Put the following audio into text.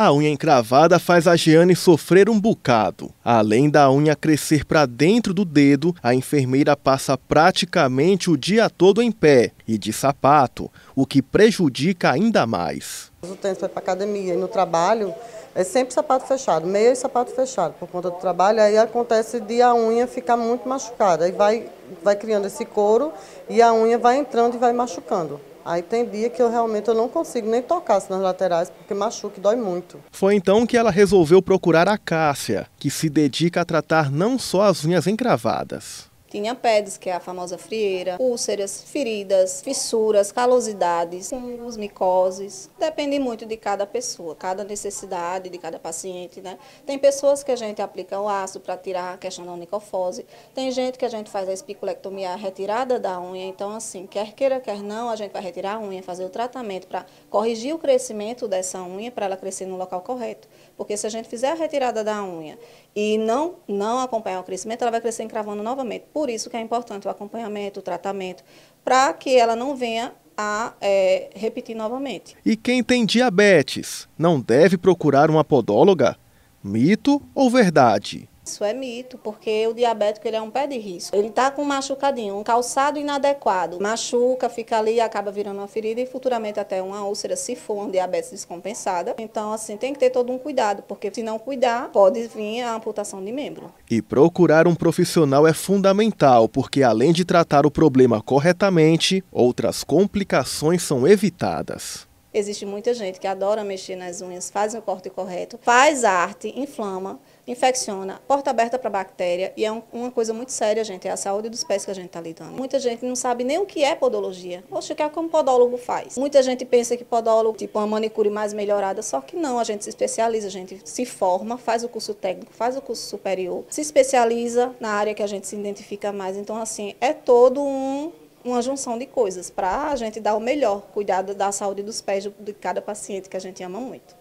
A unha encravada faz a Jeane sofrer um bocado. Além da unha crescer para dentro do dedo, a enfermeira passa praticamente o dia todo em pé e de sapato, o que prejudica ainda mais. O tempo foi para academia e no trabalho é sempre sapato fechado, meia e sapato fechado por conta do trabalho. Aí acontece de a unha ficar muito machucada e vai, vai criando esse couro e a unha vai entrando e vai machucando. Aí tem dia que eu realmente eu não consigo nem tocar nas laterais, porque machuca e dói muito. Foi então que ela resolveu procurar a Cássia, que se dedica a tratar não só as unhas encravadas, tinha PEDs, que é a famosa frieira, úlceras, feridas, fissuras, calosidades, os micoses. Depende muito de cada pessoa, cada necessidade de cada paciente, né? Tem pessoas que a gente aplica o ácido para tirar a questão da onicofose. Tem gente que a gente faz a espiculectomia a retirada da unha. Então, assim, quer queira, quer não, a gente vai retirar a unha, fazer o tratamento para corrigir o crescimento dessa unha, para ela crescer no local correto. Porque se a gente fizer a retirada da unha e não, não acompanhar o crescimento, ela vai crescer encravando novamente por isso que é importante o acompanhamento, o tratamento, para que ela não venha a é, repetir novamente. E quem tem diabetes não deve procurar uma podóloga? Mito ou verdade? Isso é mito, porque o diabético ele é um pé de risco. Ele está com um machucadinho, um calçado inadequado, machuca, fica ali, acaba virando uma ferida e futuramente até uma úlcera, se for uma diabetes descompensada. Então, assim, tem que ter todo um cuidado, porque se não cuidar, pode vir a amputação de membro. E procurar um profissional é fundamental, porque além de tratar o problema corretamente, outras complicações são evitadas. Existe muita gente que adora mexer nas unhas, faz o corte correto, faz arte, inflama, infecciona, porta aberta para bactéria e é um, uma coisa muito séria, gente, é a saúde dos pés que a gente está lidando. Muita gente não sabe nem o que é podologia. Poxa, que é como podólogo faz. Muita gente pensa que podólogo, tipo uma manicure mais melhorada, só que não, a gente se especializa, a gente se forma, faz o curso técnico, faz o curso superior, se especializa na área que a gente se identifica mais. Então, assim, é todo um uma junção de coisas para a gente dar o melhor, cuidado da saúde dos pés de cada paciente que a gente ama muito.